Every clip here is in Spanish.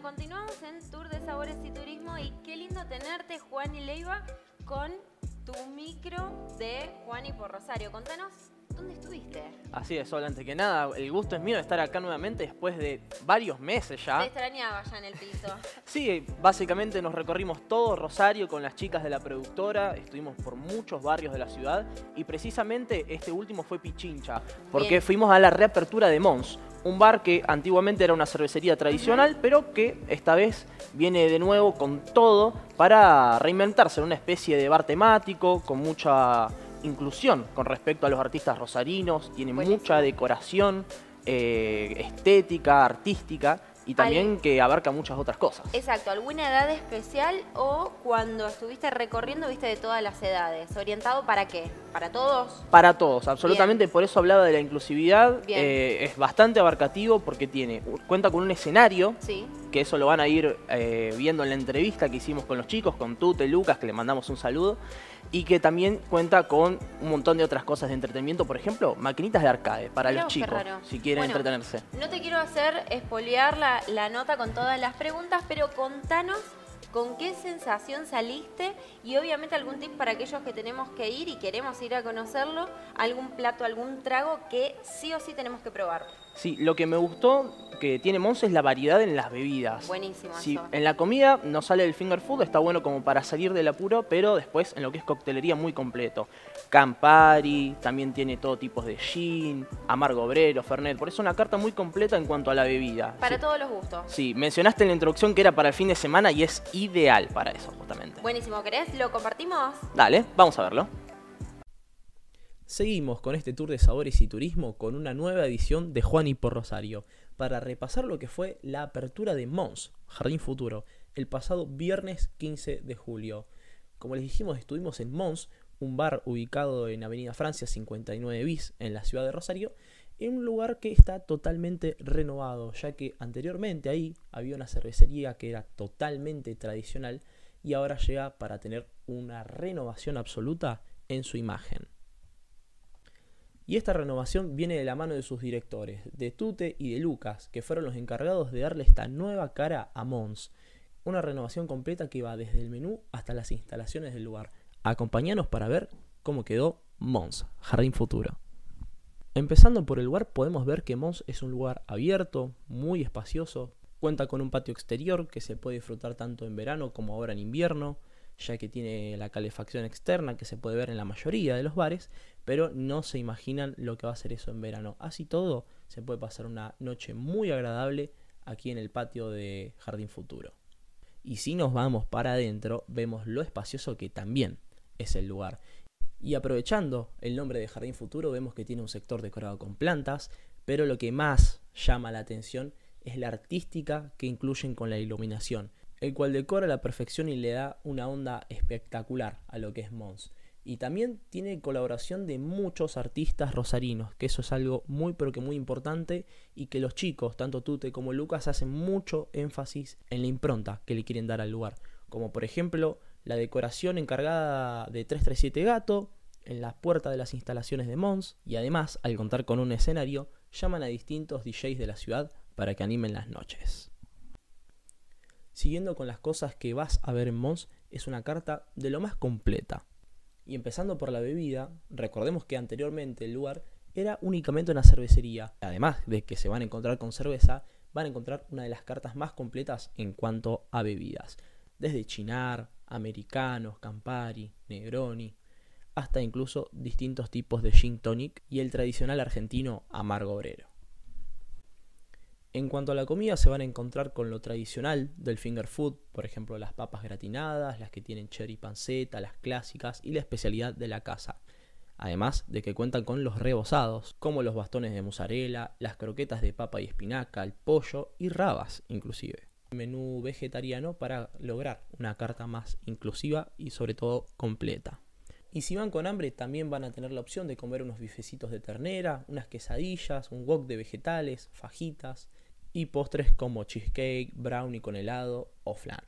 continuamos en Tour de Sabores y Turismo y qué lindo tenerte, Juan y Leiva, con tu micro de Juan y por Rosario. Contanos ¿Dónde estuviste? Así es, hola, antes que nada, el gusto es mío de estar acá nuevamente después de varios meses ya. Te extrañaba ya en el piso. sí, básicamente nos recorrimos todo Rosario con las chicas de la productora, estuvimos por muchos barrios de la ciudad y precisamente este último fue Pichincha, porque fuimos a la reapertura de Mons un bar que antiguamente era una cervecería tradicional, pero que esta vez viene de nuevo con todo para reinventarse en una especie de bar temático con mucha inclusión con respecto a los artistas rosarinos, tiene mucha decoración eh, estética, artística y también que abarca muchas otras cosas. Exacto, alguna edad especial o cuando estuviste recorriendo viste de todas las edades, orientado para qué? ¿Para todos? Para todos, absolutamente. Por eso hablaba de la inclusividad. Eh, es bastante abarcativo porque tiene cuenta con un escenario, que eso lo van a ir eh, viendo en la entrevista que hicimos con los chicos, con Tute, Lucas, que le mandamos un saludo. Y que también cuenta con un montón de otras cosas de entretenimiento, por ejemplo, maquinitas de arcade para los chicos, si quieren entretenerse. No te quiero hacer espolear la nota con todas las preguntas, pero contanos con qué sensación saliste y obviamente algún tip para aquellos que tenemos que ir y queremos ir a conocerlo, algún plato, algún trago que sí o sí tenemos que probar. Sí, lo que me gustó que tiene Monza es la variedad en las bebidas. Buenísimo. Sí, en la comida no sale el finger food, está bueno como para salir del apuro, pero después en lo que es coctelería muy completo. Campari, también tiene todo tipo de gin, amargo obrero, fernet, por eso una carta muy completa en cuanto a la bebida. Para todos los gustos. Sí, mencionaste en la introducción que era para el fin de semana y es ideal para eso, justamente. Buenísimo, ¿querés? ¿Lo compartimos? Dale, vamos a verlo. Seguimos con este tour de sabores y turismo con una nueva edición de Juan y por Rosario, para repasar lo que fue la apertura de Mons, Jardín Futuro, el pasado viernes 15 de julio. Como les dijimos, estuvimos en Mons, un bar ubicado en Avenida Francia 59 bis en la ciudad de Rosario, en un lugar que está totalmente renovado, ya que anteriormente ahí había una cervecería que era totalmente tradicional y ahora llega para tener una renovación absoluta en su imagen. Y esta renovación viene de la mano de sus directores, de Tute y de Lucas, que fueron los encargados de darle esta nueva cara a Mons. Una renovación completa que va desde el menú hasta las instalaciones del lugar. Acompáñanos para ver cómo quedó Mons, Jardín Futuro. Empezando por el lugar, podemos ver que Mons es un lugar abierto, muy espacioso, cuenta con un patio exterior que se puede disfrutar tanto en verano como ahora en invierno, ya que tiene la calefacción externa que se puede ver en la mayoría de los bares, pero no se imaginan lo que va a ser eso en verano. Así todo, se puede pasar una noche muy agradable aquí en el patio de Jardín Futuro. Y si nos vamos para adentro, vemos lo espacioso que también es el lugar. Y aprovechando el nombre de Jardín Futuro, vemos que tiene un sector decorado con plantas, pero lo que más llama la atención es la artística que incluyen con la iluminación, el cual decora a la perfección y le da una onda espectacular a lo que es Mons. Y también tiene colaboración de muchos artistas rosarinos, que eso es algo muy pero que muy importante y que los chicos, tanto Tute como Lucas, hacen mucho énfasis en la impronta que le quieren dar al lugar. Como por ejemplo la decoración encargada de 337 Gato, en la puerta de las instalaciones de Mons, y además, al contar con un escenario, llaman a distintos DJs de la ciudad para que animen las noches. Siguiendo con las cosas que vas a ver en Mons, es una carta de lo más completa. Y empezando por la bebida, recordemos que anteriormente el lugar era únicamente una cervecería. Además de que se van a encontrar con cerveza, van a encontrar una de las cartas más completas en cuanto a bebidas. Desde chinar, americanos, Campari, Negroni, hasta incluso distintos tipos de gin tonic y el tradicional argentino amargo obrero. En cuanto a la comida se van a encontrar con lo tradicional del finger food, por ejemplo las papas gratinadas, las que tienen cherry panceta, las clásicas y la especialidad de la casa. Además de que cuentan con los rebozados, como los bastones de mozzarella, las croquetas de papa y espinaca, el pollo y rabas inclusive menú vegetariano para lograr una carta más inclusiva y sobre todo completa. Y si van con hambre también van a tener la opción de comer unos bifecitos de ternera, unas quesadillas, un wok de vegetales, fajitas y postres como cheesecake, brownie con helado o flan.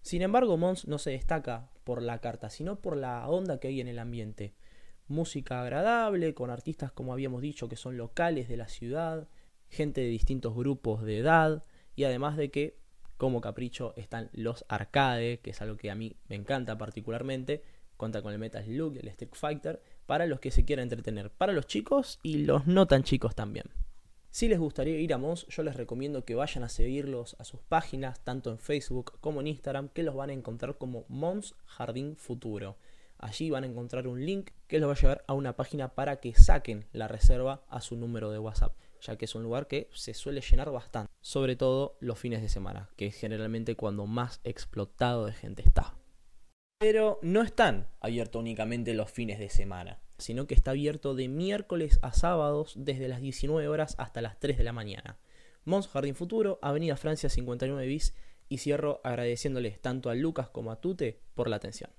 Sin embargo, Mons no se destaca por la carta, sino por la onda que hay en el ambiente. Música agradable, con artistas como habíamos dicho que son locales de la ciudad, gente de distintos grupos de edad, y además de que, como capricho, están los arcade, que es algo que a mí me encanta particularmente. Cuenta con el Metal Slug el Street Fighter para los que se quieran entretener, para los chicos y los no tan chicos también. Si les gustaría ir a Mons, yo les recomiendo que vayan a seguirlos a sus páginas, tanto en Facebook como en Instagram, que los van a encontrar como Mons Jardín Futuro. Allí van a encontrar un link que los va a llevar a una página para que saquen la reserva a su número de WhatsApp, ya que es un lugar que se suele llenar bastante sobre todo los fines de semana, que es generalmente cuando más explotado de gente está. Pero no están abiertos únicamente los fines de semana, sino que está abierto de miércoles a sábados desde las 19 horas hasta las 3 de la mañana. Mons Jardín Futuro, Avenida Francia 59 bis, y cierro agradeciéndoles tanto a Lucas como a Tute por la atención.